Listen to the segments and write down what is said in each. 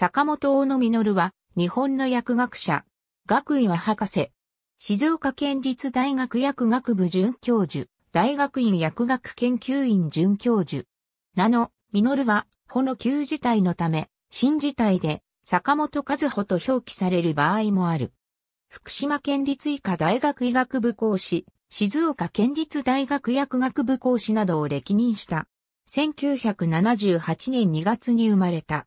坂本大野実は、日本の薬学者。学位は博士。静岡県立大学薬学部准教授。大学院薬学研究院准教授。名の、実は、ほの旧事態のため、新事態で、坂本和穂と表記される場合もある。福島県立医科大学医学部講師、静岡県立大学薬学部講師などを歴任した。1978年2月に生まれた。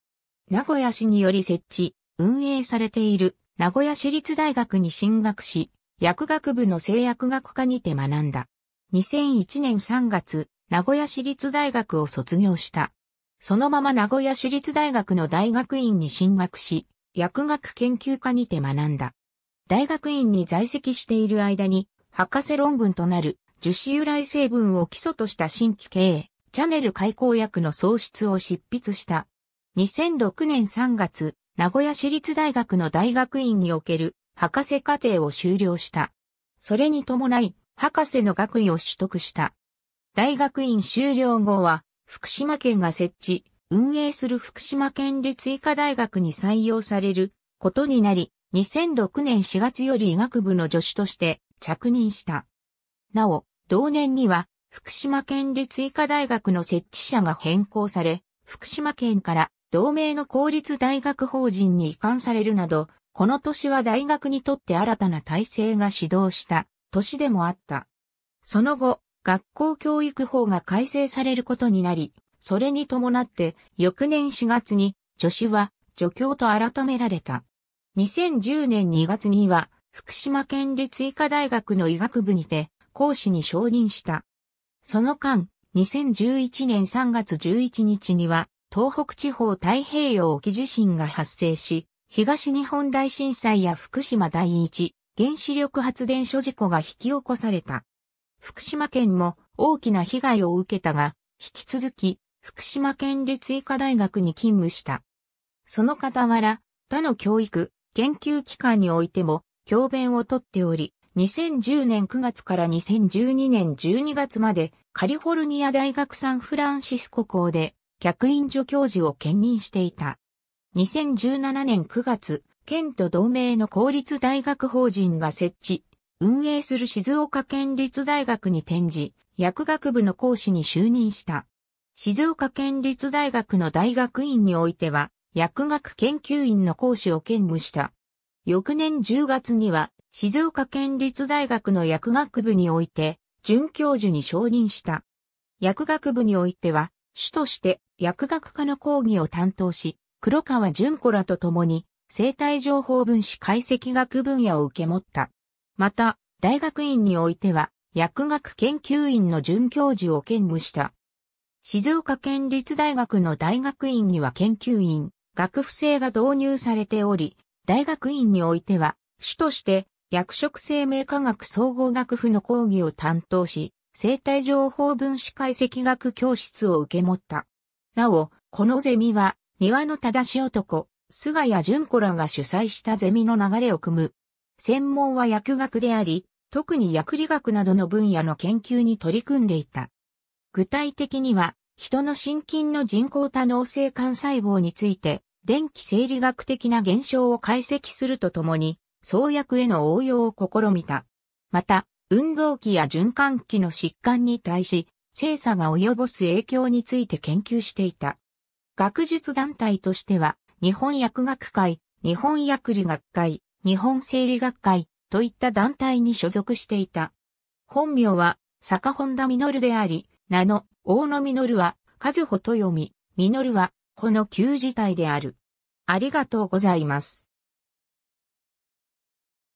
名古屋市により設置、運営されている名古屋市立大学に進学し、薬学部の製薬学科にて学んだ。2001年3月、名古屋市立大学を卒業した。そのまま名古屋市立大学の大学院に進学し、薬学研究科にて学んだ。大学院に在籍している間に、博士論文となる樹脂由来成分を基礎とした新規経営、チャネル開口薬の創出を執筆した2006年3月、名古屋市立大学の大学院における博士課程を修了した。それに伴い、博士の学位を取得した。大学院修了後は、福島県が設置、運営する福島県立医科大学に採用されることになり、2006年4月より医学部の助手として着任した。なお、同年には、福島県立医科大学の設置者が変更され、福島県から同盟の公立大学法人に移管されるなど、この年は大学にとって新たな体制が始動した年でもあった。その後、学校教育法が改正されることになり、それに伴って翌年4月に女子は助教と改められた。2010年2月には福島県立医科大学の医学部にて講師に承認した。その間、2011年3月11日には東北地方太平洋沖地震が発生し、東日本大震災や福島第一原子力発電所事故が引き起こされた。福島県も大きな被害を受けたが、引き続き福島県立医科大学に勤務した。その傍ら、他の教育、研究機関においても教鞭をとっており、2010年9月から2012年12月までカリフォルニア大学サンフランシスコ校で客員助教授を兼任していた。2017年9月、県と同盟の公立大学法人が設置、運営する静岡県立大学に転じ、薬学部の講師に就任した。静岡県立大学の大学院においては、薬学研究院の講師を兼務した。翌年10月には、静岡県立大学の薬学部において、准教授に承認した。薬学部においては、主として薬学科の講義を担当し、黒川淳子らと共に生体情報分子解析学分野を受け持った。また、大学院においては、薬学研究院の准教授を兼務した。静岡県立大学の大学院には研究員、学部制が導入されており、大学院においては、主として薬食生命科学総合学部の講義を担当し、生体情報分子解析学教室を受け持った。なお、このゼミは、庭の正し男、菅谷淳子らが主催したゼミの流れを組む。専門は薬学であり、特に薬理学などの分野の研究に取り組んでいた。具体的には、人の心筋の人工多能性幹細胞について、電気生理学的な現象を解析するとともに、創薬への応用を試みた。また、運動器や循環器の疾患に対し、精査が及ぼす影響について研究していた。学術団体としては、日本薬学会、日本薬理学会、日本生理学会といった団体に所属していた。本名は、坂本田実であり、名の、大野実は、和穂と読み、実は、この旧字体である。ありがとうございます。